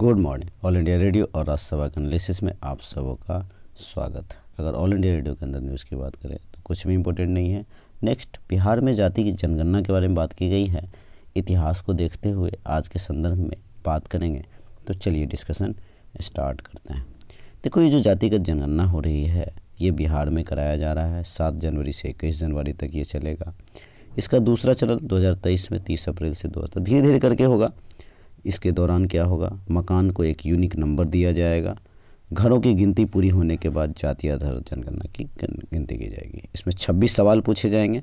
good morning All India Radio और राज्यसभा के analysis में आप सबों का स्वागत है अगर ऑल इंडिया रेडियो के अंदर न्यूज़ की बात करें तो कुछ भी इम्पोर्टेंट नहीं है नेक्स्ट बिहार में जाति की जनगणना के बारे में बात की गई है इतिहास को देखते हुए आज के संदर्भ में बात करेंगे तो चलिए डिस्कशन स्टार्ट करते हैं देखो ये जो जातिगत जनगणना हो रही है ये बिहार में कराया जा रहा है सात जनवरी से इक्कीस जनवरी तक ये चलेगा इसका दूसरा चरण 2023 में 30 अप्रैल से हज़ार धीरे धीरे करके होगा इसके दौरान क्या होगा मकान को एक यूनिक नंबर दिया जाएगा घरों की गिनती पूरी होने के बाद जाति आधार जनगणना की गिनती की जाएगी इसमें 26 सवाल पूछे जाएंगे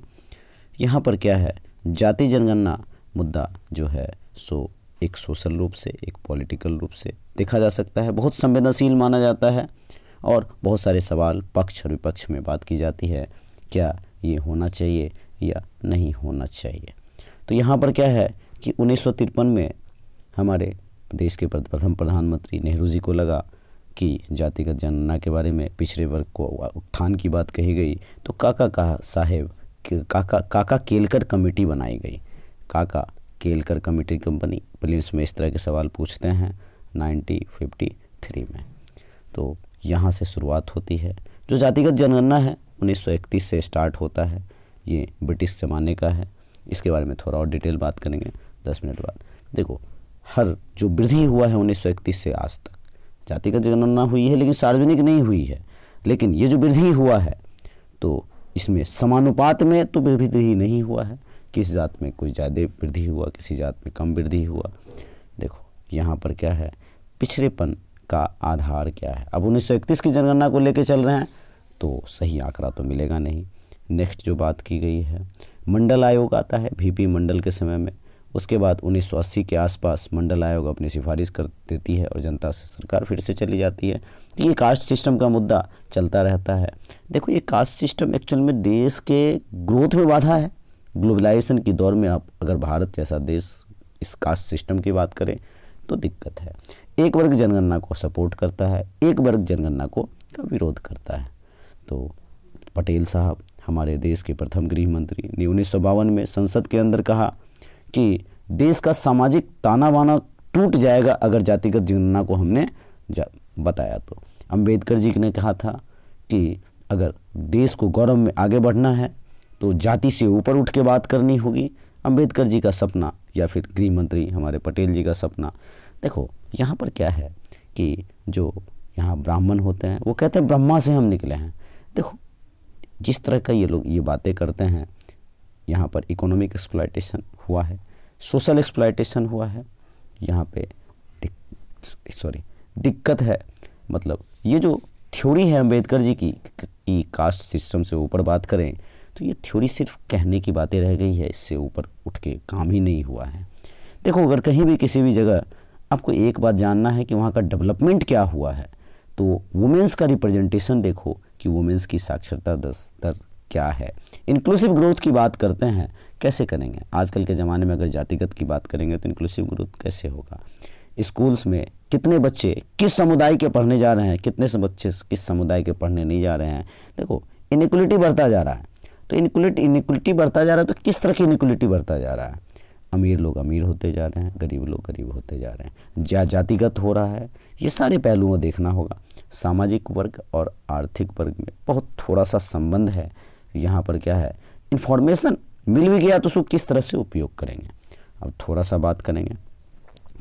यहाँ पर क्या है जाति जनगणना मुद्दा जो है सो एक सोशल रूप से एक पॉलिटिकल रूप से देखा जा सकता है बहुत संवेदनशील माना जाता है और बहुत सारे सवाल पक्ष और विपक्ष में बात की जाती है क्या ये होना चाहिए या नहीं होना चाहिए तो यहाँ पर क्या है कि उन्नीस में हमारे देश के प्रथम प्रधानमंत्री नेहरू जी को लगा कि जातिगत जनगणना के बारे में पिछड़े वर्ग को उत्थान की बात कही गई तो काका का साहेब काका काका केलकर कमेटी बनाई गई काका केलकर कमेटी कंपनी पुलिस में इस तरह के सवाल पूछते हैं नाइन्टीन फिफ्टी थ्री में तो यहाँ से शुरुआत होती है जो जातिगत जनगणना है 1931 से स्टार्ट होता है ये ब्रिटिश ज़माने का है इसके बारे में थोड़ा और डिटेल बात करेंगे दस मिनट बाद देखो हर जो वृद्धि हुआ है उन्नीस से आज तक जातिगत जनगणना हुई है लेकिन सार्वजनिक नहीं हुई है लेकिन ये जो वृद्धि हुआ है तो इसमें समानुपात में तो वृद्धि नहीं हुआ है किस जात में कुछ ज़्यादा वृद्धि हुआ किसी जात में कम वृद्धि हुआ देखो यहाँ पर क्या है पिछड़ेपन का आधार क्या है अब उन्नीस की जनगणना को लेकर चल रहे हैं तो सही आंकड़ा तो मिलेगा नहीं नेक्स्ट जो बात की गई है मंडल आयोग आता है भीपी मंडल के समय में उसके बाद 1980 के आसपास मंडल आयोग अपनी सिफारिश कर देती है और जनता से सरकार फिर से चली जाती है तो ये कास्ट सिस्टम का मुद्दा चलता रहता है देखो ये कास्ट सिस्टम एक्चुअल में देश के ग्रोथ में बाधा है ग्लोबलाइजेशन के दौर में आप अगर भारत जैसा देश इस कास्ट सिस्टम की बात करें तो दिक्कत है एक वर्ग जनगणना को सपोर्ट करता है एक वर्ग जनगणना को का विरोध करता है तो पटेल साहब हमारे देश के प्रथम गृह मंत्री ने उन्नीस में संसद के अंदर कहा कि देश का सामाजिक ताना बाना टूट जाएगा अगर जातिगत जनगणना को हमने बताया तो अंबेडकर जी ने कहा था कि अगर देश को गौरव में आगे बढ़ना है तो जाति से ऊपर उठ के बात करनी होगी अंबेडकर जी का सपना या फिर गृह मंत्री हमारे पटेल जी का सपना देखो यहाँ पर क्या है कि जो यहाँ ब्राह्मण होते हैं वो कहते हैं ब्रह्मा से हम निकले हैं देखो जिस तरह का ये लोग ये बातें करते हैं यहाँ पर इकोनॉमिक एक्सप्लाइटेशन हुआ है सोशल एक्सप्लाइटेशन हुआ है यहाँ पे सॉरी दिक्कत है मतलब ये जो थ्योरी है अम्बेडकर जी की कि कास्ट सिस्टम से ऊपर बात करें तो ये थ्योरी सिर्फ कहने की बातें रह गई है इससे ऊपर उठ के काम ही नहीं हुआ है देखो अगर कहीं भी किसी भी जगह आपको एक बात जानना है कि वहाँ का डेवलपमेंट क्या हुआ है तो वुमेंस का रिप्रेजेंटेशन देखो कि वुमेंस की साक्षरता दस दर क्या है इंक्लूसिव ग्रोथ की बात करते हैं कैसे करेंगे आजकल के ज़माने में अगर जातिगत की बात करेंगे तो इंक्लूसिव ग्रोथ कैसे होगा स्कूल्स में कितने बच्चे किस समुदाय के पढ़ने जा रहे हैं कितने बच्चे किस समुदाय के पढ़ने नहीं जा रहे हैं देखो इनिक्वलिटी बढ़ता जा रहा है तो इनिक्वलिटी इनिक्वलिटी बढ़ता जा रहा है तो किस तरह की इनिक्वलिटी बढ़ता जा रहा है अमीर लोग अमीर होते जा रहे हैं गरीब लोग गरीब होते जा रहे हैं जा जातिगत हो रहा है ये सारे पहलुओं देखना होगा सामाजिक वर्ग और आर्थिक वर्ग में बहुत थोड़ा सा संबंध है यहाँ पर क्या है इन्फॉर्मेशन मिल भी गया तो उसको किस तरह से उपयोग करेंगे अब थोड़ा सा बात करेंगे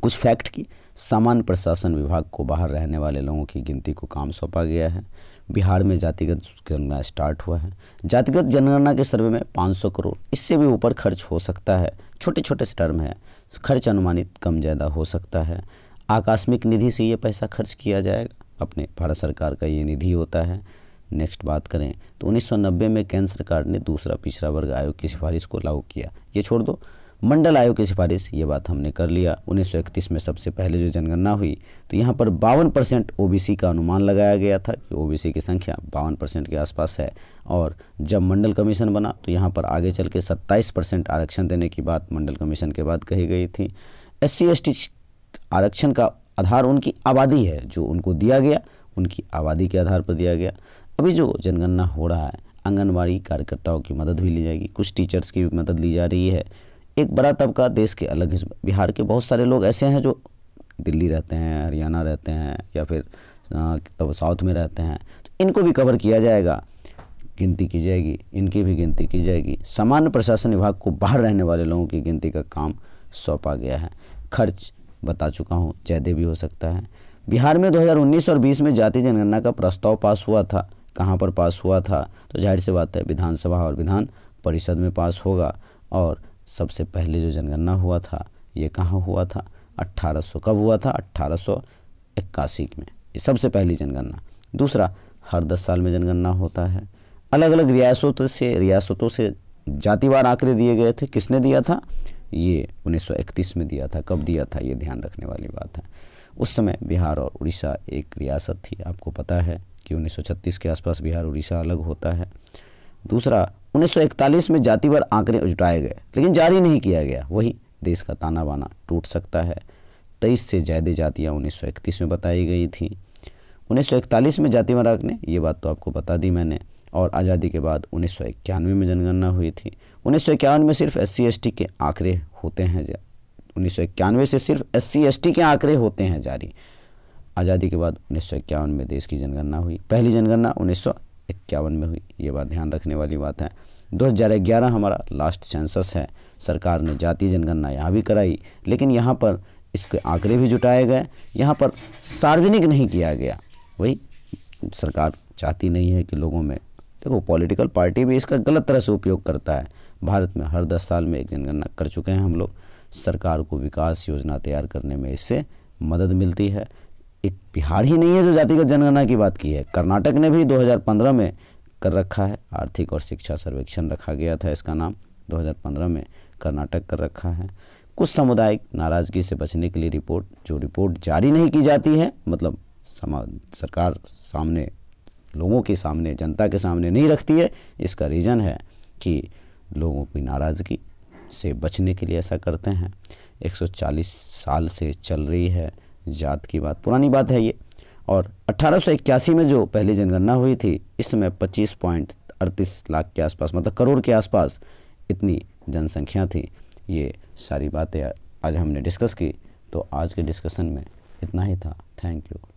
कुछ फैक्ट की सामान्य प्रशासन विभाग को बाहर रहने वाले लोगों की गिनती को काम सौंपा गया है बिहार में जातिगत जनगणना स्टार्ट हुआ है जातिगत जनगणना के सर्वे में 500 करोड़ इससे भी ऊपर खर्च हो सकता है छोटे छोटे स्टर्म है खर्च अनुमानित कम ज़्यादा हो सकता है आकस्मिक निधि से ये पैसा खर्च किया जाएगा अपने भारत सरकार का ये निधि होता है नेक्स्ट बात करें तो 1990 में केंद्र सरकार ने दूसरा पिछड़ा वर्ग आयोग की सिफारिश को लागू किया ये छोड़ दो मंडल आयोग की सिफारिश ये बात हमने कर लिया 1931 में सबसे पहले जो जनगणना हुई तो यहाँ पर बावन परसेंट ओ का अनुमान लगाया गया था कि ओ की संख्या बावन परसेंट के आसपास है और जब मंडल कमीशन बना तो यहाँ पर आगे चल के सत्ताईस परसेंट आरक्षण देने की बात मंडल कमीशन के बाद कही गई थी एस सी आरक्षण का आधार उनकी आबादी है जो उनको दिया गया उनकी आबादी के आधार पर दिया गया अभी जो जनगणना हो रहा है आंगनबाड़ी कार्यकर्ताओं की मदद भी ली जाएगी कुछ टीचर्स की भी मदद ली जा रही है एक बड़ा तबका देश के अलग हिस्से बिहार के बहुत सारे लोग ऐसे हैं जो दिल्ली रहते हैं हरियाणा रहते हैं या फिर तब साउथ में रहते हैं तो इनको भी कवर किया जाएगा गिनती की जाएगी इनकी भी गिनती की जाएगी सामान्य प्रशासन विभाग को बाहर रहने वाले लोगों की गिनती का काम सौंपा गया है खर्च बता चुका हूँ ज़्यादा भी हो सकता है बिहार में 2019 और 20 में जाति जनगणना का प्रस्ताव पास हुआ था कहाँ पर पास हुआ था तो जाहिर सी बात है विधानसभा और विधान परिषद में पास होगा और सबसे पहले जो जनगणना हुआ था ये कहाँ हुआ था 1800 कब हुआ था अट्ठारह में ये सबसे पहली जनगणना दूसरा हर दस साल में जनगणना होता है अलग अलग रियासतों से रियासतों से जातिवार आंकड़े दिए गए थे किसने दिया था ये 1931 में दिया था कब दिया था ये ध्यान रखने वाली बात है उस समय बिहार और उड़ीसा एक रियासत थी आपको पता है कि 1936 के आसपास बिहार उड़ीसा अलग होता है दूसरा 1941 में जातिवार आंकड़े उजटाए गए लेकिन जारी नहीं किया गया वही देश का ताना बाना टूट सकता है तेईस से ज़्यादा जातियाँ उन्नीस में बताई गई थी उन्नीस में जातिवार आंकड़े ये बात तो आपको बता दी मैंने और आज़ादी के बाद उन्नीस में जनगणना हुई थी उन्नीस में सिर्फ एस सी के आंकड़े होते हैं उन्नीस से सिर्फ एस सी के आंकड़े होते हैं जारी आज़ादी के बाद उन्नीस में देश की जनगणना हुई पहली जनगणना उन्नीस में हुई ये बात ध्यान रखने वाली बात है दो हज़ार ग्यारह हमारा लास्ट सेंसस है सरकार ने जातीय जनगणना यहाँ भी कराई लेकिन यहाँ पर इसके आंकड़े भी जुटाए गए यहाँ पर सार्वजनिक नहीं किया गया वही सरकार चाहती नहीं है कि लोगों में देखो पॉलिटिकल पार्टी भी इसका गलत तरह से उपयोग करता है भारत में हर दस साल में एक जनगणना कर चुके हैं हम लोग सरकार को विकास योजना तैयार करने में इससे मदद मिलती है एक बिहार ही नहीं है जो जातिगत जनगणना की बात की है कर्नाटक ने भी 2015 में कर रखा है आर्थिक और शिक्षा सर्वेक्षण रखा गया था इसका नाम 2015 में कर्नाटक कर रखा है कुछ सामुदायिक नाराज़गी से बचने के लिए रिपोर्ट जो रिपोर्ट जारी नहीं की जाती है मतलब समाज सरकार सामने लोगों के सामने जनता के सामने नहीं रखती है इसका रीज़न है कि लोगों की नाराज़गी से बचने के लिए ऐसा करते हैं 140 साल से चल रही है जात की बात पुरानी बात है ये और 1881 में जो पहली जनगणना हुई थी इस समय पच्चीस पॉइंट अड़तीस लाख के आसपास मतलब करोड़ के आसपास इतनी जनसंख्या थी ये सारी बातें आज हमने डिस्कस की तो आज के डिस्कशन में इतना ही था थैंक यू